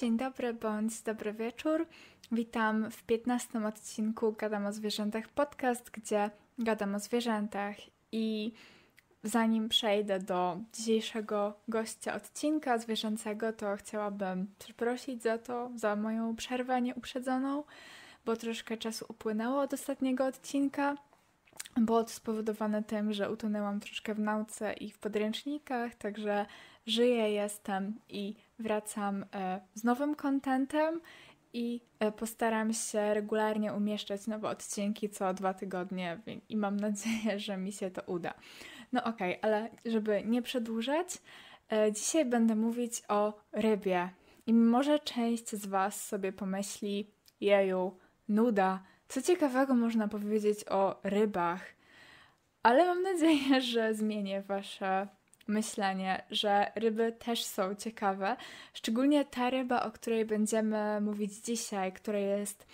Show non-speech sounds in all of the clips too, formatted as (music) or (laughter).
Dzień dobry bądź dobry wieczór. Witam w 15 odcinku Gadam o zwierzętach podcast, gdzie gadam o zwierzętach i zanim przejdę do dzisiejszego gościa odcinka zwierzęcego, to chciałabym przeprosić za to, za moją przerwę nieuprzedzoną, bo troszkę czasu upłynęło od ostatniego odcinka było to spowodowane tym, że utonęłam troszkę w nauce i w podręcznikach, także żyję, jestem i wracam e, z nowym kontentem i e, postaram się regularnie umieszczać nowe odcinki co dwa tygodnie i mam nadzieję, że mi się to uda. No okej, okay, ale żeby nie przedłużać, e, dzisiaj będę mówić o rybie. I może część z Was sobie pomyśli, jeju, nuda, co ciekawego można powiedzieć o rybach, ale mam nadzieję, (laughs) że zmienię Wasze myślenie, że ryby też są ciekawe. Szczególnie ta ryba, o której będziemy mówić dzisiaj, która jest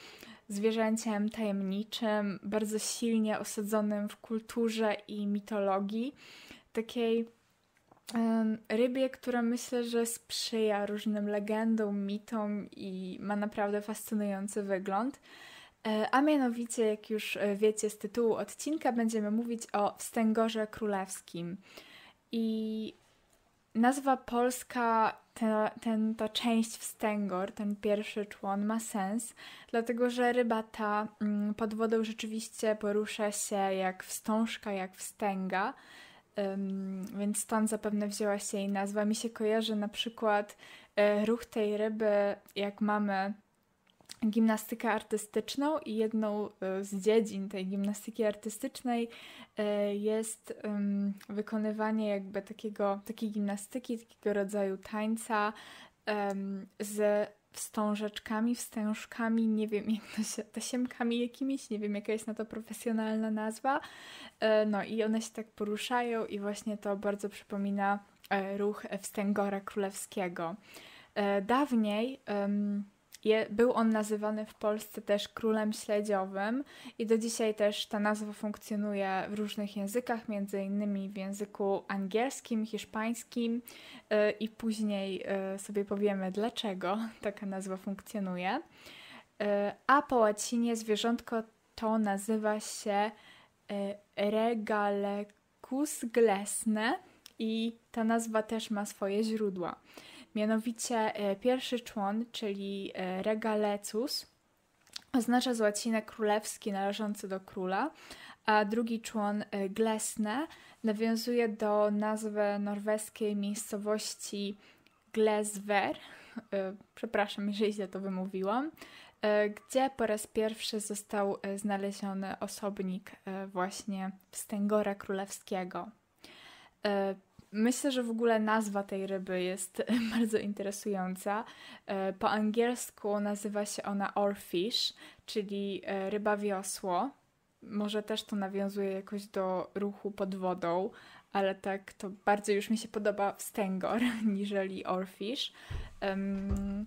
zwierzęciem tajemniczym, bardzo silnie osadzonym w kulturze i mitologii, takiej rybie, która myślę, że sprzyja różnym legendom, mitom i ma naprawdę fascynujący wygląd. E, a mianowicie, jak już e, wiecie z tytułu odcinka, będziemy mówić o wstęgorze królewskim. I nazwa polska, ten, ten, ta część wstęgor, ten pierwszy człon ma sens, dlatego że ryba ta mm, pod wodą rzeczywiście porusza się jak wstążka, jak wstęga. Um, więc stąd zapewne wzięła się jej nazwa. Mi się kojarzy na przykład e, ruch tej ryby, jak mamy gimnastykę artystyczną i jedną e, z dziedzin tej gimnastyki artystycznej e, jest wykonywanie jakby takiego, takiej gimnastyki, takiego rodzaju tańca z wstążeczkami, wstężkami, nie wiem jak to się, tasiemkami jakimiś, nie wiem jaka jest na to profesjonalna nazwa. E, no i one się tak poruszają i właśnie to bardzo przypomina ruch wstęgora królewskiego. Dawniej je, był on nazywany w Polsce też królem śledziowym i do dzisiaj też ta nazwa funkcjonuje w różnych językach, między innymi w języku angielskim, hiszpańskim yy, i później yy, sobie powiemy dlaczego taka nazwa funkcjonuje. Yy, a po łacinie zwierzątko to nazywa się y, regalecus glesne i ta nazwa też ma swoje źródła. Mianowicie e, pierwszy człon, czyli e, regalecus, oznacza z łaciny królewski należący do króla, a drugi człon e, glesne nawiązuje do nazwy norweskiej miejscowości Glesver, przepraszam, jeżeli źle to wymówiłam, gdzie po raz pierwszy został znaleziony osobnik właśnie wstęgora królewskiego. Myślę, że w ogóle nazwa tej ryby jest (laughs) bardzo interesująca. E, po angielsku nazywa się ona orfish, czyli e, ryba wiosło. Może też to nawiązuje jakoś do ruchu pod wodą, ale tak to bardziej już mi się podoba wstęgor (laughs) niżeli orfish. Um,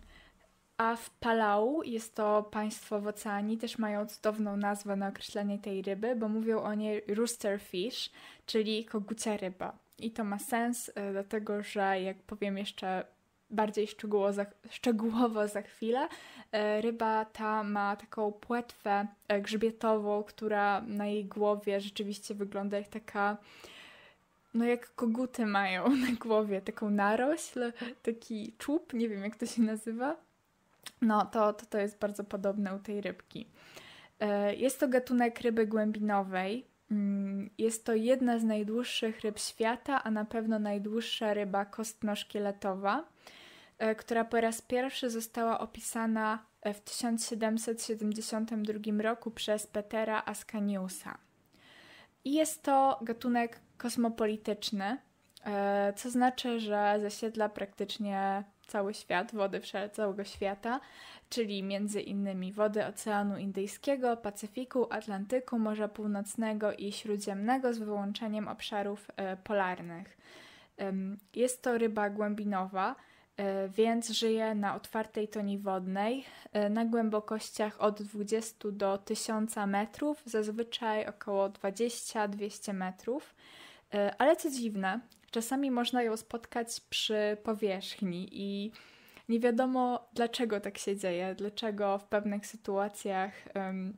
a w Palau jest to państwo w oceanii, też mają cudowną nazwę na określenie tej ryby, bo mówią o niej rooster fish, czyli kogucia ryba. I to ma sens, y, dlatego że jak powiem jeszcze bardziej szczegółowo za, szczegółowo za chwilę, y, ryba ta ma taką płetwę e, grzbietową, która na jej głowie rzeczywiście wygląda jak taka no jak koguty mają (laughs) na głowie, taką narośl, taki czub, nie wiem jak to się nazywa. No to, to, to jest bardzo podobne u tej rybki. E, jest to gatunek ryby głębinowej, jest to jedna z najdłuższych ryb świata, a na pewno najdłuższa ryba kostnoszkieletowa, e, która po raz pierwszy została opisana e, w 1772 roku przez Petera Ascaniusa. I jest to gatunek kosmopolityczny, e, co znaczy, że zasiedla praktycznie cały świat, wody całego świata, czyli między innymi wody Oceanu Indyjskiego, Pacyfiku, Atlantyku, Morza Północnego i Śródziemnego z wyłączeniem obszarów e, polarnych. Jest to ryba głębinowa, e, więc żyje na otwartej toni wodnej e, na głębokościach od 20 do 1000 metrów, zazwyczaj około 20-200 metrów. Ale co dziwne, czasami można ją spotkać przy powierzchni i nie wiadomo, dlaczego tak się dzieje, dlaczego w pewnych sytuacjach um,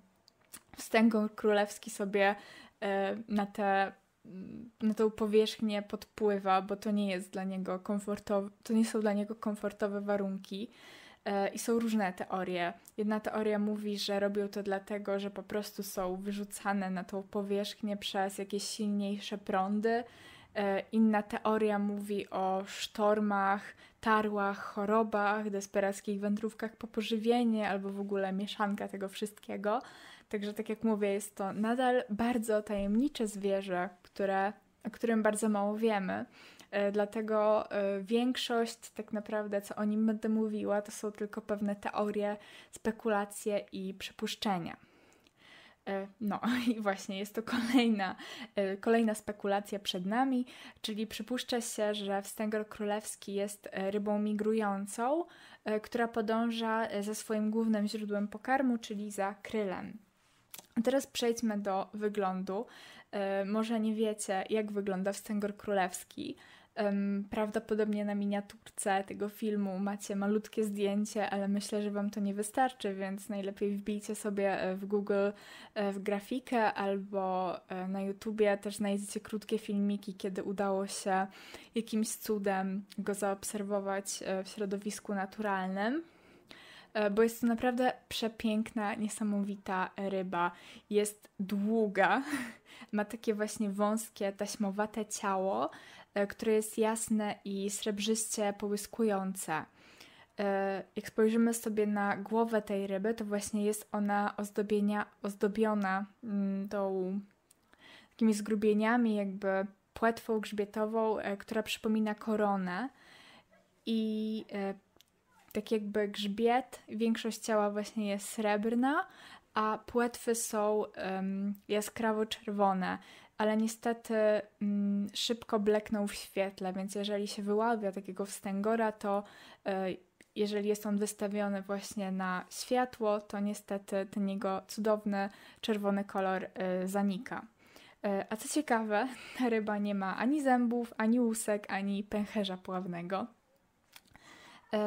królewski sobie um, na te na tą powierzchnię podpływa, bo to nie jest dla niego komfortowe, to nie są dla niego komfortowe warunki. E, I są różne teorie. Jedna teoria mówi, że robią to dlatego, że po prostu są wyrzucane na tą powierzchnię przez jakieś silniejsze prądy, E, inna teoria mówi o sztormach, tarłach, chorobach, desperackich wędrówkach po pożywienie albo w ogóle mieszanka tego wszystkiego. Także, tak jak mówię, jest to nadal bardzo tajemnicze zwierzę, które, o którym bardzo mało wiemy. E, dlatego e, większość, tak naprawdę, co o nim będę mówiła, to są tylko pewne teorie, spekulacje i przypuszczenia. E, no (laughs) i właśnie jest to kolejna, e, kolejna spekulacja przed nami, czyli przypuszcza się, że wstęgor królewski jest e, rybą migrującą, która podąża za swoim głównym źródłem pokarmu, czyli za krylem. Teraz przejdźmy do wyglądu. Może nie wiecie, jak wygląda wstęgor królewski. Prawdopodobnie na miniaturce tego filmu macie malutkie zdjęcie, ale myślę, że Wam to nie wystarczy, więc najlepiej wbijcie sobie e, w Google e, w grafikę albo e, na YouTubie też znajdziecie krótkie filmiki, kiedy udało się jakimś cudem go zaobserwować w środowisku naturalnym bo jest to naprawdę przepiękna, niesamowita ryba. Jest długa, (laughs) ma takie właśnie wąskie, taśmowate ciało, E, które jest jasne i srebrzyście połyskujące. E, jak spojrzymy sobie na głowę tej ryby, to właśnie jest ona ozdobienia, ozdobiona mm, tą takimi zgrubieniami, jakby płetwą grzbietową, e, która przypomina koronę. I tak jakby grzbiet, większość ciała właśnie jest srebrna, a płetwy są um, jaskrawo czerwone ale niestety mm, szybko bleknął w świetle, więc jeżeli się wyławia takiego wstęgora, to y, jeżeli jest on wystawiony właśnie na światło, to niestety ten jego cudowny czerwony kolor y, zanika. Y, a co ciekawe, ta (laughs) ryba nie ma ani zębów, ani łusek, ani pęcherza pławnego.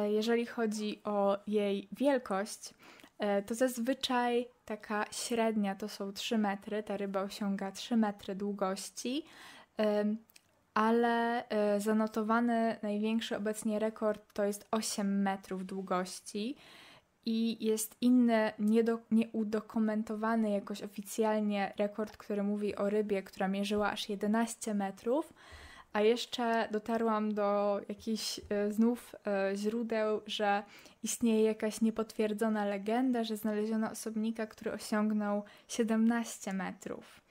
Jeżeli chodzi o jej wielkość, E, to zazwyczaj taka średnia to są 3 metry, ta ryba osiąga 3 metry długości, ale e, zanotowany największy obecnie rekord to jest 8 metrów długości i jest inny, nieudokumentowany jakoś oficjalnie rekord, który mówi o rybie, która mierzyła aż 11 metrów. A jeszcze dotarłam do jakichś e, znów e, źródeł, że istnieje jakaś niepotwierdzona legenda, że znaleziono osobnika, który osiągnął 17 metrów.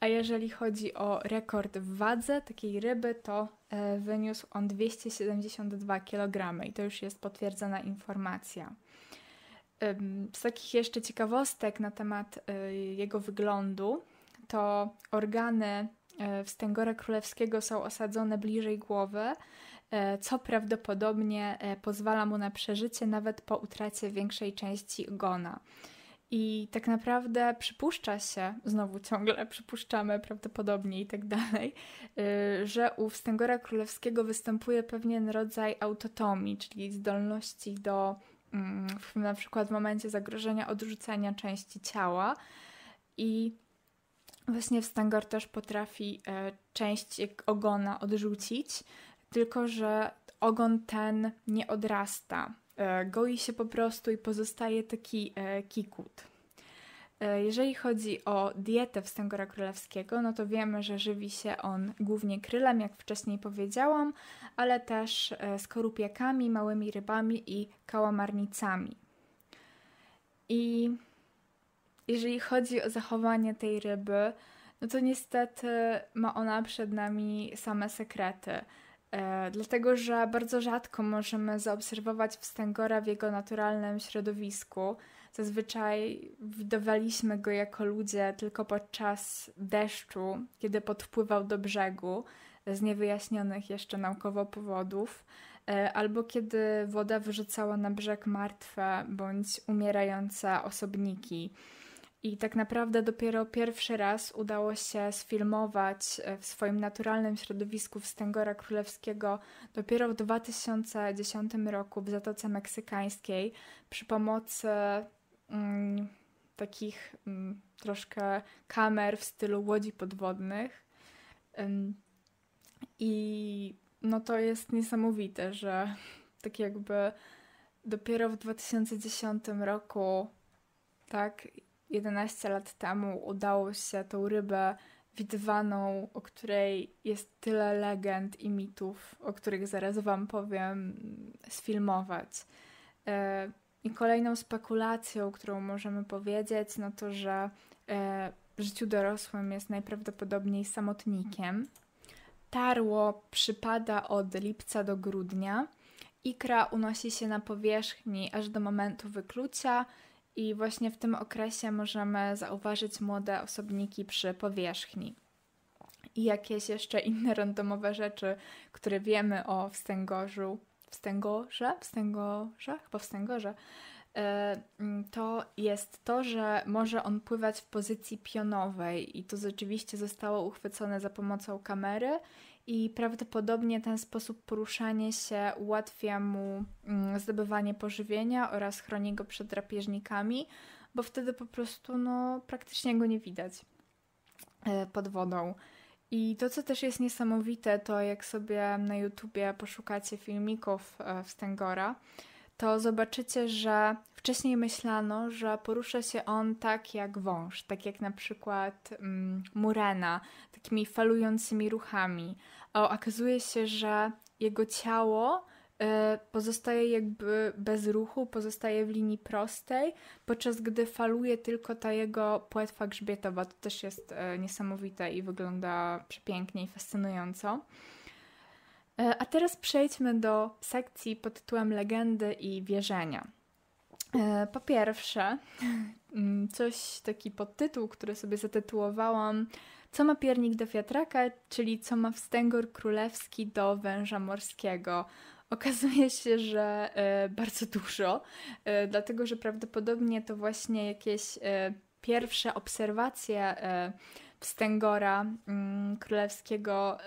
A jeżeli chodzi o rekord w wadze takiej ryby, to e, wyniósł on 272 kg i to już jest potwierdzona informacja. Z takich jeszcze ciekawostek na temat jego wyglądu, to organy E, wstęgora królewskiego są osadzone bliżej głowy, e, co prawdopodobnie e, pozwala mu na przeżycie nawet po utracie większej części gona. I tak naprawdę przypuszcza się, znowu ciągle (laughs) przypuszczamy prawdopodobnie i tak dalej, że u wstęgora królewskiego występuje pewien rodzaj autotomii, czyli zdolności do mm, na przykład w momencie zagrożenia odrzucenia części ciała. I Właśnie wstęgor też potrafi e, część ogona odrzucić, tylko że ogon ten nie odrasta. E, goi się po prostu i pozostaje taki e, kikut. Jeżeli chodzi o dietę wstęgora królewskiego, no to wiemy, że żywi się on głównie krylem, jak wcześniej powiedziałam, ale też skorupiakami, małymi rybami i kałamarnicami. I jeżeli chodzi o zachowanie tej ryby, no to niestety ma ona przed nami same sekrety. E, dlatego, że bardzo rzadko możemy zaobserwować wstęgora w jego naturalnym środowisku. Zazwyczaj widowaliśmy go jako ludzie tylko podczas deszczu, kiedy podpływał do brzegu z niewyjaśnionych jeszcze naukowo powodów, e, albo kiedy woda wyrzucała na brzeg martwe bądź umierające osobniki. I tak naprawdę dopiero pierwszy raz udało się sfilmować e, w swoim naturalnym środowisku wstęgora królewskiego dopiero w 2010 roku w Zatoce Meksykańskiej przy pomocy mm, takich mm, troszkę kamer w stylu łodzi podwodnych. Ym, I no to jest niesamowite, że (laughs) tak jakby dopiero w 2010 roku tak 11 lat temu udało się tą rybę widwaną, o której jest tyle legend i mitów, o których zaraz Wam powiem, sfilmować. E, I kolejną spekulacją, którą możemy powiedzieć, no to, że e, w życiu dorosłym jest najprawdopodobniej samotnikiem. Tarło przypada od lipca do grudnia. Ikra unosi się na powierzchni aż do momentu wyklucia i właśnie w tym okresie możemy zauważyć młode osobniki przy powierzchni. I jakieś jeszcze inne randomowe rzeczy, które wiemy o wstęgorzu, wstęgorze, wstęgorze, chyba wstęgorze, e, to jest to, że może on pływać w pozycji pionowej i to rzeczywiście zostało uchwycone za pomocą kamery i prawdopodobnie ten sposób poruszania się ułatwia mu mm, zdobywanie pożywienia oraz chroni go przed drapieżnikami, bo wtedy po prostu no, praktycznie go nie widać e, pod wodą. I to, co też jest niesamowite, to jak sobie na YouTubie poszukacie filmików e, wstęgora, to zobaczycie, że wcześniej myślano, że porusza się on tak jak wąż, tak jak na przykład mm, Murena, takimi falującymi ruchami. A okazuje się, że jego ciało y, pozostaje jakby bez ruchu, pozostaje w linii prostej, podczas gdy faluje tylko ta jego płetwa grzbietowa. To też jest y, niesamowite i wygląda przepięknie i fascynująco. E, a teraz przejdźmy do sekcji pod tytułem Legendy i wierzenia. E, po pierwsze, (laughs) mm, coś taki podtytuł, który sobie zatytułowałam Co ma piernik do wiatraka, czyli co ma wstęgor królewski do węża morskiego. Okazuje się, że e, bardzo dużo, dlatego że prawdopodobnie to właśnie jakieś pierwsze obserwacje wstęgora mm, królewskiego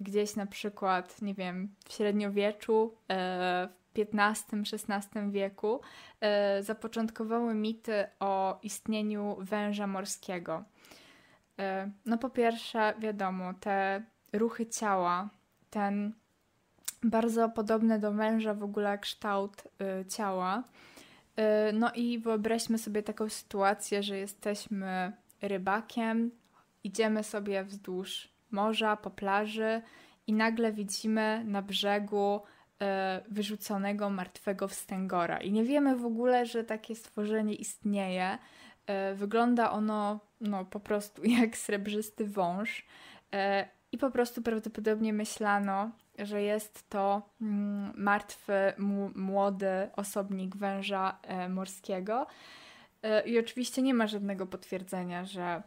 gdzieś na przykład, nie wiem, w średniowieczu, e, w XV-XVI wieku e, zapoczątkowały mity o istnieniu węża morskiego. E, no po pierwsze, wiadomo, te ruchy ciała, ten bardzo podobny do węża w ogóle kształt ciała. No i wyobraźmy sobie taką sytuację, że jesteśmy rybakiem, idziemy sobie wzdłuż morza, po plaży i nagle widzimy na brzegu e, wyrzuconego martwego wstęgora. I nie wiemy w ogóle, że takie stworzenie istnieje. E, wygląda ono no, po prostu (laughs) jak srebrzysty wąż. E, I po prostu prawdopodobnie myślano, że jest to mm, martwy, młody osobnik węża morskiego. I oczywiście nie ma żadnego potwierdzenia, że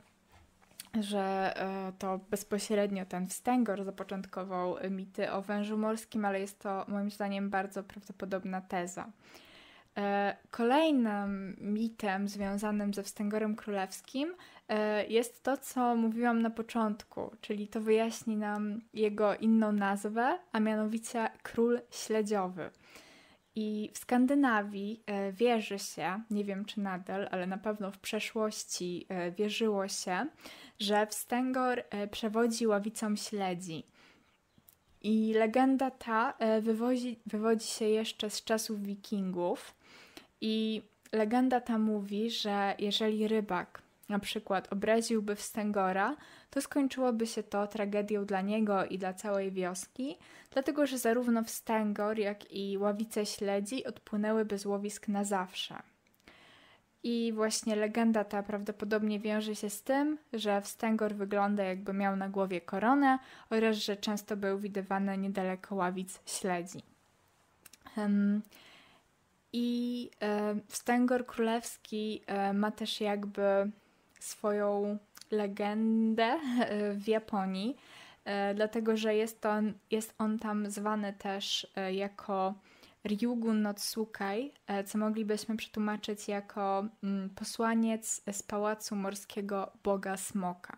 że e, to bezpośrednio ten wstęgor zapoczątkował mity o wężu morskim, ale jest to moim zdaniem bardzo prawdopodobna teza. E, kolejnym mitem związanym ze wstęgorem królewskim e, jest to, co mówiłam na początku, czyli to wyjaśni nam jego inną nazwę, a mianowicie król śledziowy. I w Skandynawii wierzy się, nie wiem czy nadal, ale na pewno w przeszłości wierzyło się, że Wstęgor e, przewodzi ławicom śledzi. I legenda ta e, wywozi, wywodzi się jeszcze z czasów Wikingów. I legenda ta mówi, że jeżeli rybak na przykład obraziłby Wstęgora, to skończyłoby się to tragedią dla niego i dla całej wioski, dlatego że zarówno Wstęgor, jak i ławice śledzi odpłynęłyby z łowisk na zawsze. I właśnie legenda ta prawdopodobnie wiąże się z tym, że Wstęgor wygląda jakby miał na głowie koronę oraz że często był widywany niedaleko ławic śledzi. Um, I e, Wstęgor Królewski e, ma też jakby swoją legendę e, w Japonii, e, dlatego że jest on, jest on tam zwany też e, jako Ryugu no e, co moglibyśmy przetłumaczyć jako mm, posłaniec z pałacu morskiego boga smoka.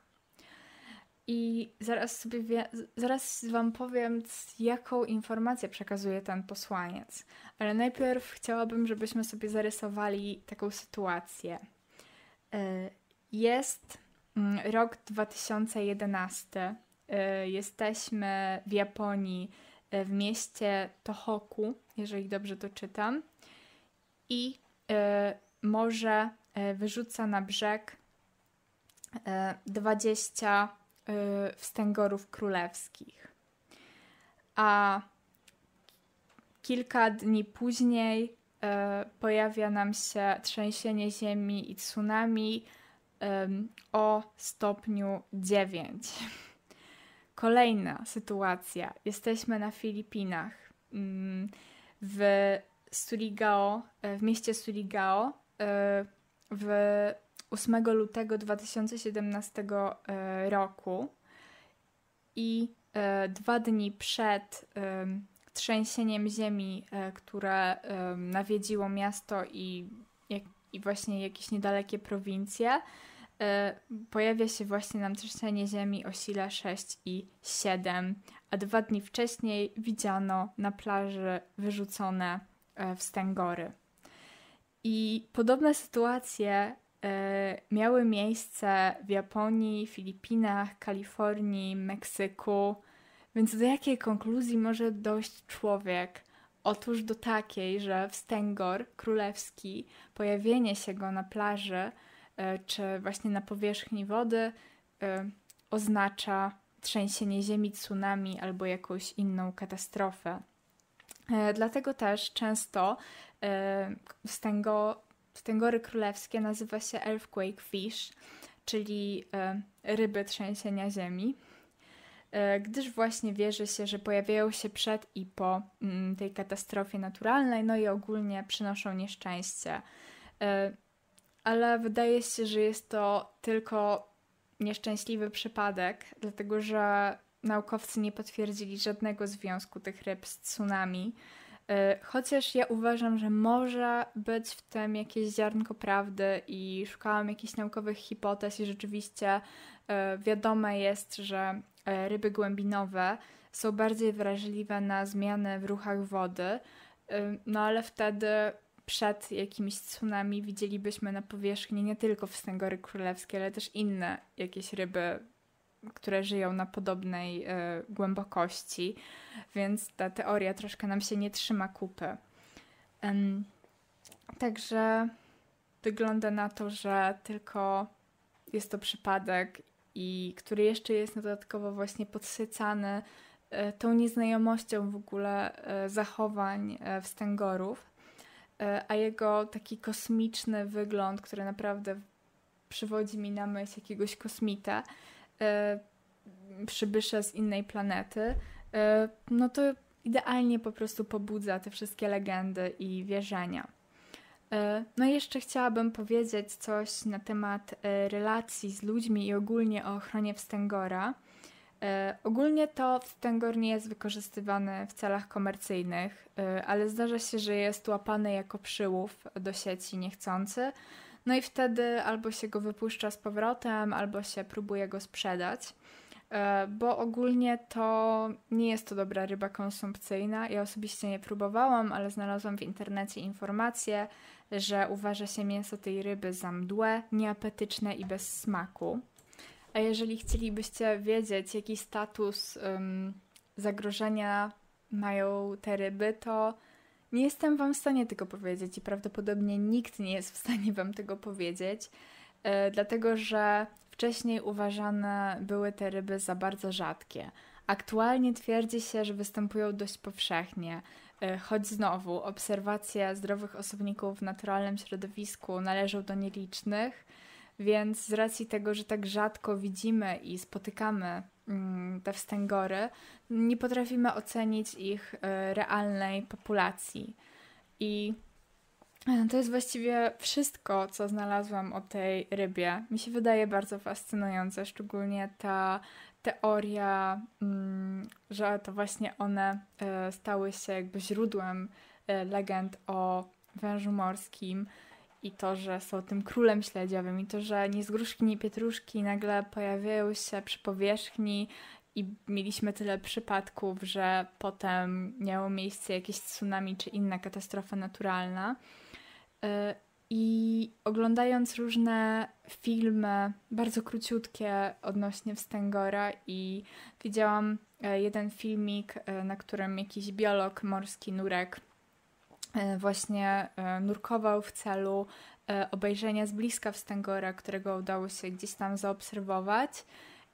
I zaraz, sobie zaraz Wam powiem, jaką informację przekazuje ten posłaniec. Ale najpierw chciałabym, żebyśmy sobie zarysowali taką sytuację. E, jest mm, rok 2011. E, jesteśmy w Japonii, w mieście Tohoku, jeżeli dobrze to czytam, i e, może e, wyrzuca na brzeg 20 e, wstęgorów królewskich. A kilka dni później pojawia nam się trzęsienie ziemi i tsunami o stopniu 9. Kolejna sytuacja. Jesteśmy na Filipinach. Mm, w Surigao, e, w mieście Surigao e, w 8 lutego 2017 e, roku i dwa dni przed trzęsieniem ziemi, które nawiedziło miasto i, i właśnie jakieś niedalekie prowincje, pojawia się właśnie nam trzęsienie ziemi o sile 6 i 7 a dwa dni wcześniej widziano na plaży wyrzucone e, wstęgory. I podobne sytuacje e, miały miejsce w Japonii, Filipinach, Kalifornii, Meksyku. Więc do jakiej konkluzji może dojść człowiek? Otóż do takiej, że wstęgor królewski, pojawienie się go na plaży e, czy właśnie na powierzchni wody oznacza trzęsienie ziemi, tsunami albo jakąś inną katastrofę. E, dlatego też często wstęgory e, królewskie nazywa się earthquake fish, czyli e, ryby trzęsienia ziemi, gdyż właśnie wierzy się, że pojawiają się przed i po mm, tej katastrofie naturalnej, no i ogólnie przynoszą nieszczęście. Ale wydaje się, że jest to tylko nieszczęśliwy przypadek, dlatego że naukowcy nie potwierdzili żadnego związku tych ryb z tsunami. Y, chociaż ja uważam, że może być w tym jakieś ziarnko prawdy i szukałam jakichś naukowych hipotez i rzeczywiście y, wiadome jest, że y, ryby głębinowe są bardziej wrażliwe na zmiany w ruchach wody, no ale wtedy przed jakimiś tsunami widzielibyśmy na powierzchni nie tylko wstęgory królewskie, ale też inne jakieś ryby, które żyją na podobnej y, głębokości, więc ta teoria troszkę nam się nie trzyma kupy. Ym, także wygląda na to, że tylko jest to przypadek i który jeszcze jest dodatkowo właśnie podsycany e, tą nieznajomością w ogóle e, zachowań wstęgorów. E, a jego taki kosmiczny wygląd, który naprawdę przywodzi mi na myśl jakiegoś kosmita, e, przybysza z innej planety, e, no to idealnie po prostu pobudza te wszystkie legendy i wierzenia. No i jeszcze chciałabym powiedzieć coś na temat relacji z ludźmi i ogólnie o ochronie wstęgora. E, ogólnie to wtęgor nie jest wykorzystywany w celach komercyjnych, e, ale zdarza się, że jest łapany jako przyłów do sieci niechcący. No i wtedy albo się go wypuszcza z powrotem, albo się próbuje go sprzedać. E, bo ogólnie to nie jest to dobra ryba konsumpcyjna. Ja osobiście nie próbowałam, ale znalazłam w internecie informację, że uważa się mięso tej ryby za mdłe, nieapetyczne i bez smaku. A jeżeli chcielibyście wiedzieć, jaki status um, zagrożenia mają te ryby, to nie jestem Wam w stanie tego powiedzieć i prawdopodobnie nikt nie jest w stanie Wam tego powiedzieć, e, dlatego że wcześniej uważane były te ryby za bardzo rzadkie. Aktualnie twierdzi się, że występują dość powszechnie, e, choć znowu obserwacje zdrowych osobników w naturalnym środowisku należą do nielicznych więc z racji tego, że tak rzadko widzimy i spotykamy mm, te wstęgory, nie potrafimy ocenić ich e, realnej populacji. I e, to jest właściwie wszystko, co znalazłam o tej rybie. Mi się wydaje bardzo fascynujące, szczególnie ta teoria, mm, że to właśnie one e, stały się jakby źródłem legend o wężu morskim i to, że są tym królem śledziowym i to, że nie z gruszki, nie pietruszki nagle pojawiają się przy powierzchni i mieliśmy tyle przypadków, że potem miało miejsce jakieś tsunami czy inna katastrofa naturalna. Y, I oglądając różne filmy, bardzo króciutkie odnośnie Wstęgora, i widziałam e, jeden filmik, e, na którym jakiś biolog morski nurek E, właśnie e, nurkował w celu e, obejrzenia z bliska wstęgora, którego udało się gdzieś tam zaobserwować.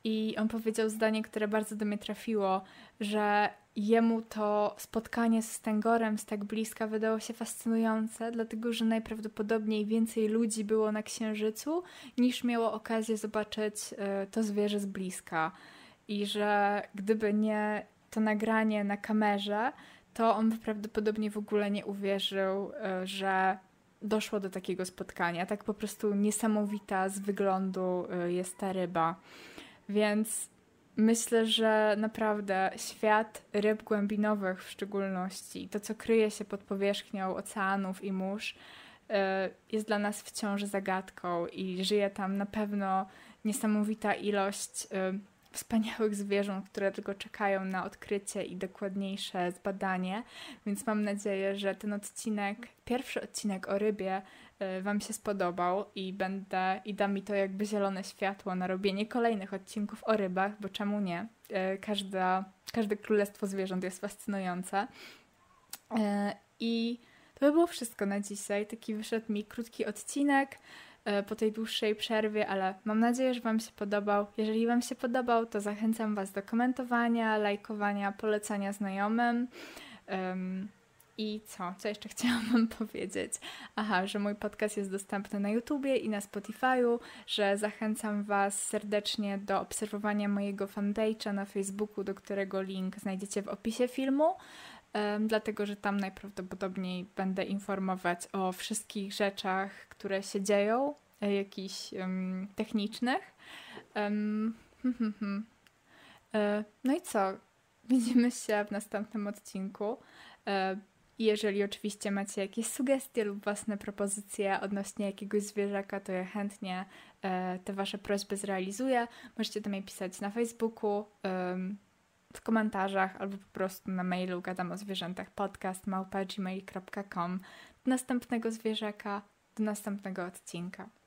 I on powiedział zdanie, które bardzo do mnie trafiło, że jemu to spotkanie z Stęgorem z tak bliska wydało się fascynujące, dlatego że najprawdopodobniej więcej ludzi było na Księżycu niż miało okazję zobaczyć to zwierzę z bliska. I że gdyby nie to nagranie na kamerze, to on prawdopodobnie w ogóle nie uwierzył, e, że doszło do takiego spotkania. Tak po prostu niesamowita z wyglądu e, jest ta ryba. Więc myślę, że naprawdę świat ryb głębinowych w szczególności, to co kryje się pod powierzchnią oceanów i mórz, e, jest dla nas wciąż zagadką i żyje tam na pewno niesamowita ilość wspaniałych zwierząt, które tylko czekają na odkrycie i dokładniejsze zbadanie. Więc mam nadzieję, że ten odcinek, pierwszy odcinek o rybie, y, Wam się spodobał i będę i da mi to jakby zielone światło na robienie kolejnych odcinków o rybach, bo czemu nie? Y, każda, każde królestwo zwierząt jest fascynujące. Y, I to by było wszystko na dzisiaj. Taki wyszedł mi krótki odcinek. E, po tej dłuższej przerwie, ale mam nadzieję, że Wam się podobał. Jeżeli Wam się podobał, to zachęcam Was do komentowania, lajkowania, polecania znajomym. Um, i co? Co jeszcze (laughs) chciałam Wam powiedzieć? Aha, że mój podcast jest dostępny na YouTubie i na Spotify'u, że zachęcam Was serdecznie do obserwowania mojego fanpage'a na Facebooku, do którego link znajdziecie w opisie filmu, dlatego że tam najprawdopodobniej będę informować o wszystkich rzeczach, które się dzieją, e, jakichś um, technicznych. Um, (laughs) no i co? Widzimy się w następnym odcinku. E, i jeżeli oczywiście macie jakieś sugestie lub własne propozycje odnośnie jakiegoś zwierzaka, to ja chętnie e, te Wasze prośby zrealizuję. Możecie do mnie pisać na Facebooku, w komentarzach albo po prostu na mailu gadam o zwierzętach podcast Do następnego zwierzaka, do następnego odcinka.